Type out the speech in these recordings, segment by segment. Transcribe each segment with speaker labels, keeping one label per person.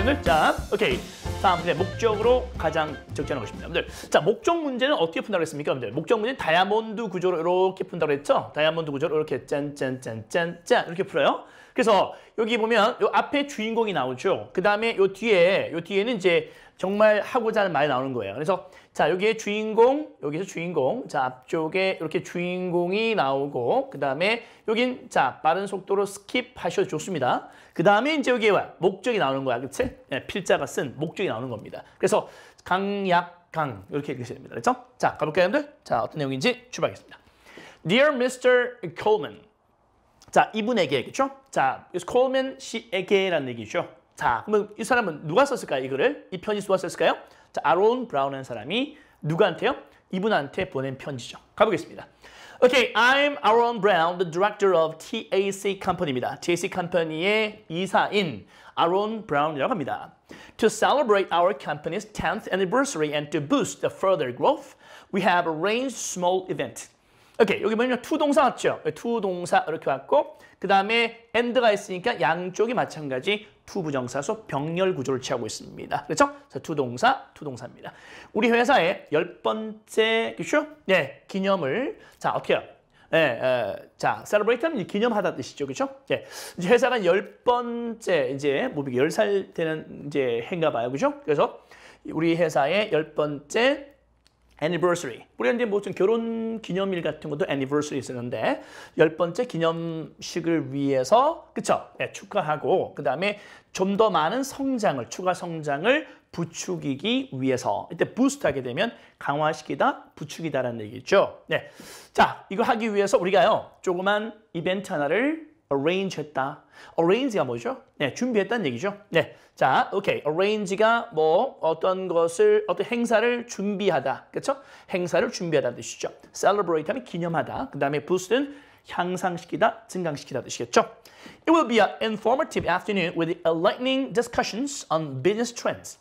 Speaker 1: 오늘 자, 오케이. 다음 문제 목적으로 가장 적절한 것입니다. 여러분들. 자, 목적 문제는 어떻게 푼다고 했습니까? 여러분들. 목적 문제는 다이아몬드 구조로 이렇게 푼다고 했죠? 다이아몬드 구조로 이렇게 짠짠짠짠짠 이렇게 풀어요. 그래서 여기 보면 요 앞에 주인공이 나오죠. 그다음에 요 뒤에 요 뒤에는 이제 정말 하고자 하는 말이 나오는 거예요. 그래서 자, 여기에 주인공, 여기서 주인공. 자, 앞쪽에 이렇게 주인공이 나오고 그다음에 여긴 자, 빠른 속도로 스킵하셔도 좋습니다. 그다음에 이제 여기에 와 목적이 나오는 거야. 그치 네, 필자가 쓴 목적이 나오는 겁니다. 그래서 강약 강 이렇게 읽으셔야 됩니다. 그렇죠? 자, 가볼까요, 여러분들? 자, 어떤 내용인지 출발하겠습니다. Dear Mr. Coleman. 자, 이분에게 그렇죠? 자, Coleman 씨에게라는 얘기죠. 자, 그러면 이 사람은 누가 썼을까요, 이거를? 이 편지 누가 썼을까요? 자, 아론 브라운이라는 사람이 누구한테요? 이분한테 보낸 편지죠. 가보겠습니다. Okay, I'm Aaron Brown, the director of TAC Company입니다. TAC Company의 이사인 아론 브라운이라고 합니다. To celebrate our company's 10th anniversary and to boost the further growth, we have arranged small event. 오케이, okay, 여기 보면 투 동사 왔죠? 투 동사 이렇게 왔고 그 다음에 end가 있으니까 양쪽이 마찬가지 투부정사소 병렬 구조를 취하고 있습니다. 그렇죠? 자, 투동사, 투동사입니다. 우리 회사의 열 번째 그죠? 네, 기념을 자 어떻게 요 예, 예, 자, 셀 e 브레이트 a t 기념하다 뜻이죠, 그렇죠? 예, 이제 회사가 열 번째 이제 모비 열살 되는 이제 행가 봐요, 그렇죠? 그래서 우리 회사의 열 번째 anniversary. 우리가 이제 뭐 결혼 기념일 같은 것도 anniversary 쓰는데 열 번째 기념식을 위해서 그쵸? 예, 축하하고 그 다음에 좀 더 많은 성장을 추가 성장을 부추기기 위해서 이때 부스트하게 되면 강화시키다 부추기다라는 얘기죠. 네, 자 이거 하기 위해서 우리가요 조그만 이벤트 하나를 arrange 했다. arrange가 뭐죠? 네, 준비했다는 얘기죠. 네, 자, 오케이. arrange가 뭐 어떤 것을, 어떤 행사를 준비하다. 그렇죠? 행사를 준비하다는 뜻이죠. celebrate 하면 기념하다. 그 다음에 boost는 향상시키다, 증강시키다 뜻이겠죠. It will be an informative afternoon with enlightening discussions on business trends.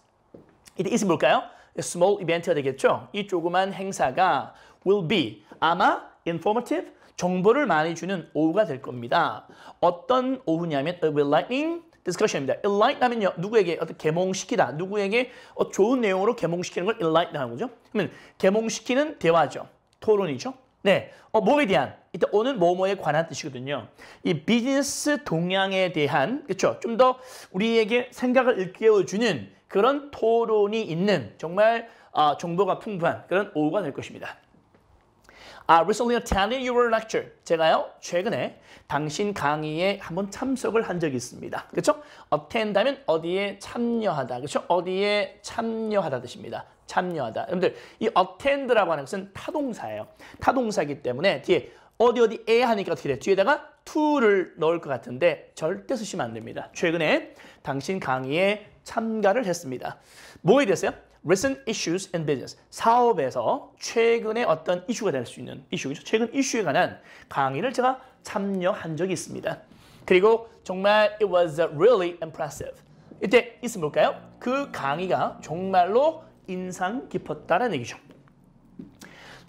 Speaker 1: 이 뜻이 뭘까요? small 이벤트가 되겠죠. 이 조그만 행사가 will be 아마 informative 정보를 많이 주는 오후가 될 겁니다. 어떤 오후냐면 a lightning discussion입니다. enlighten 하면요. 누구에게 어떤 개몽시키다. 누구에게 어, 좋은 내용으로 개몽시키는 걸 enlighten 하는 거죠. 그러면 개몽시키는 대화죠. 토론이죠. 네, 어, 뭐에 대한, 이때 오는 뭐뭐에 관한 뜻이거든요. 이 비즈니스 동향에 대한, 그렇죠? 좀 더 우리에게 생각을 일깨워주는 그런 토론이 있는 정말 어, 정보가 풍부한 그런 오후가 될 것입니다. I 아, recently attended your lecture. 제가요 최근에 당신 강의에 한번 참석을 한 적이 있습니다. 그렇죠? attend하면 어디에 참여하다. 그렇죠? 어디에 참여하다 뜻입니다. 참여하다. 여러분들 이 attend라고 하는 것은 타동사예요. 타동사이기 때문에 뒤에 어디 어디에 하니까 어떻게 돼? 뒤에다가 to를 넣을 것 같은데 절대 쓰시면 안 됩니다. 최근에 당신 강의에 참가를 했습니다. 뭐에 대해서요? recent issues in business. 사업에서 최근에 어떤 이슈가 될 수 있는 이슈죠. 최근 이슈에 관한 강의를 제가 참여한 적이 있습니다. 그리고 정말 it was really impressive. 이때 있으면 볼까요? 그 강의가 정말로 인상 깊었다는 얘기죠.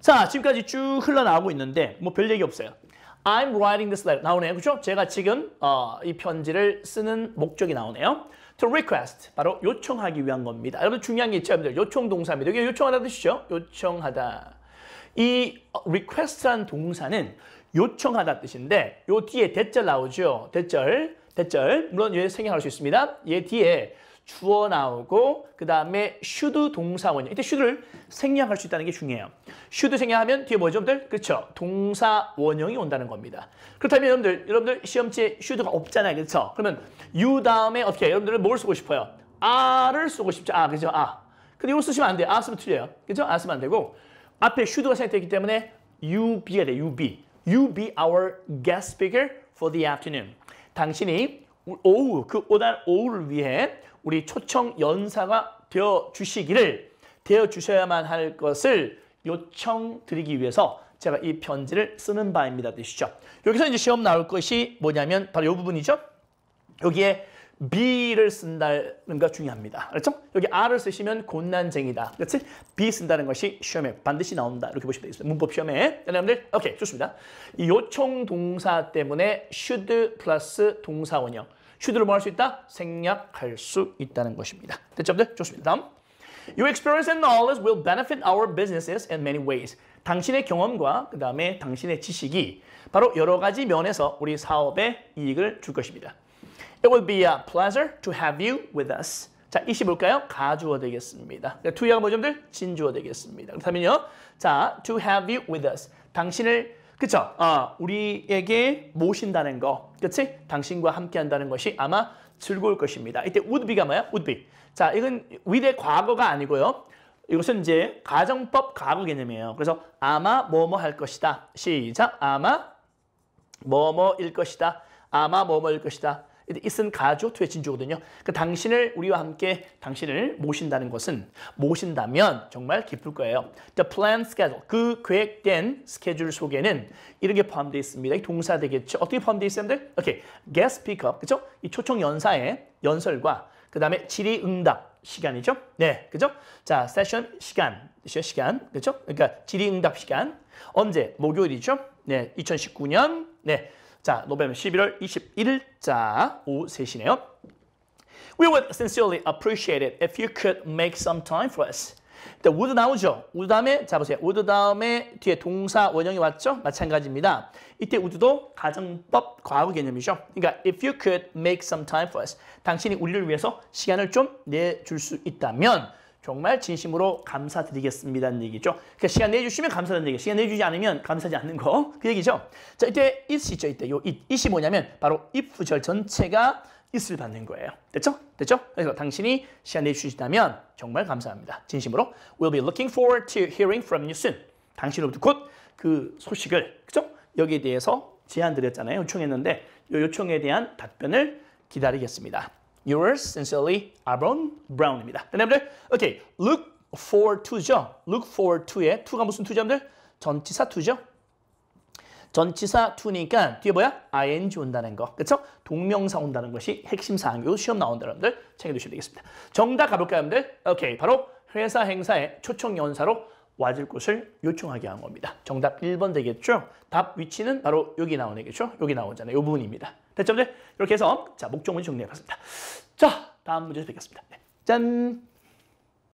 Speaker 1: 자, 지금까지 쭉 흘러나오고 있는데 뭐 별 얘기 없어요. I'm writing this letter. 나오네요. 그렇죠? 제가 지금 어, 이 편지를 쓰는 목적이 나오네요. To request. 바로 요청하기 위한 겁니다. 여러분 중요한 게 있죠? 여러분들 요청 동사입니다. 이게 요청하다 뜻이죠? 요청하다. 이 어, request란 동사는 요청하다 뜻인데 요 뒤에 대절 나오죠? 대절. 대절. 물론 얘 생략할 수 있습니다. 얘 뒤에 주어 나오고 그 다음에 슈드 동사 원형. 이때 슈드를 생략할 수 있다는 게 중요해요. 슈드 생략하면 뒤에 뭐죠, 여러분들? 그렇죠. 동사 원형이 온다는 겁니다. 그렇다면 여러분들, 여러분들 시험지에 슈드가 없잖아요. 그렇죠? 그러면 유 다음에 어떻게 여러분들은 뭘 쓰고 싶어요? 아를 쓰고 싶죠. 아, 그죠? 아. 근데 이거 쓰시면 안 돼요. 아 쓰면 틀려요. 그죠? 아 쓰면 안 되고 앞에 슈드가 생략되기 때문에 UB가 돼요. UB. You be our guest speaker for the afternoon. 당신이 오후, 그오달 오후를 위해 우리 초청 연사가 되어 주시기를 되어 주셔야만 할 것을 요청드리기 위해서 제가 이 편지를 쓰는 바입니다. 되시죠? 여기서 이제 시험 나올 것이 뭐냐면 바로 이 부분이죠. 여기에 B를 쓴다는 것 중요합니다. 그렇죠? 여기 R을 쓰시면 곤난쟁이다. 그렇지? B 쓴다는 것이 시험에 반드시 나온다. 이렇게 보시면 되겠습니다. 문법 시험에. 여러분들, 오케이, 좋습니다. 이 요청 동사 때문에 should 플러스 동사 원형. 슈드를 뭐할수 있다? 생략할 수 있다는 것입니다. 됐죠? 좋습니다. 다음. Your experience and knowledge will benefit our businesses in many ways. 당신의 경험과 그 다음에 당신의 지식이 바로 여러 가지 면에서 우리 사업에 이익을 줄 것입니다. It will be a pleasure to have you with us. 자, 이시 볼까요? 가주어 되겠습니다. 투야가 뭐죠, 들 진주어 되겠습니다. 그렇다면요. 자, to have you with us. 당신을 그쵸? 아, 우리에게 모신다는 거, 그치? 당신과 함께 한다는 것이 아마 즐거울 것입니다. 이때 would be가 뭐야? would be. 자, 이건 위대 과거가 아니고요. 이것은 이제 가정법 과거 개념이에요. 그래서 아마 뭐뭐 할 것이다. 시작. 아마 뭐뭐일 것이다. 아마 뭐뭐일 것이다. 이슨 가조 투의 진주거든요. 그 당신을 우리와 함께 당신을 모신다는 것은 모신다면 정말 기쁠 거예요. The plan schedule 그 계획된 스케줄 속에는 이렇게 포함되어 있습니다. 이 동사 되겠죠. 어떻게 포함되어 있습니다? 오케이. guest p e a k e r 그죠? 이 초청 연사의 연설과 그다음에 질의 응답 시간이죠. 네. 그죠? 자, 세션 시간. 세션 시간. 그죠? 그러니까 질의 응답 시간. 언제? 목요일이죠. 네. 2019년. 네. 자, 노벨 11월 21일자 오후 3시네요. We would sincerely appreciate it if you could make some time for us. 근데 would 나오죠? would 다음에 자 보세요. would 다음에 뒤에 동사 원형이 왔죠? 마찬가지입니다. 이때 would도 가정법 과거 개념이죠. 그러니까 if you could make some time for us. 당신이 우리를 위해서 시간을 좀 내줄 수 있다면 정말 진심으로 감사드리겠습니다는 얘기죠. 그러니까 시간 내주시면 감사하는 얘기 시간 내주지 않으면 감사하지 않는 거. 그 얘기죠. 자, 이때 it이 있죠. 이때 요 it. it이 뭐냐면 바로 이 구절 전체가 it을 받는 거예요. 됐죠? 됐죠? 그래서 당신이 시간 내주시다면 정말 감사합니다. 진심으로. We'll be looking forward to hearing from you soon. 당신으로부터 곧 그 소식을, 그죠? 여기에 대해서 제안 드렸잖아요. 요청했는데 요 요청에 대한 답변을 기다리겠습니다. Yours sincerely, Aaron Brown입니다. 네, 여러분들, 오케이. Look for to죠. Look for to에 to가 무슨 to죠, 여러분들? 전치사 to죠. 전치사 to니까 뒤에 뭐야? ing 온다는 거. 그렇죠? 동명사 온다는 것이 핵심 사항이고 시험 나온다, 여러분들. 챙겨두시면 되겠습니다. 정답 가볼까요, 여러분들? 오케이. 바로 회사 행사의 초청 연사로 와줄 곳을 요청하게 한 겁니다. 정답 1번 되겠죠? 답 위치는 바로 여기 나오네, 겠죠? 그렇죠? 여기 나오잖아요. 이 부분입니다. 됐죠? 이렇게 해서 자 목적문 정리해봤습니다. 자, 다음 문제 뵙겠습니다. 네. 짠!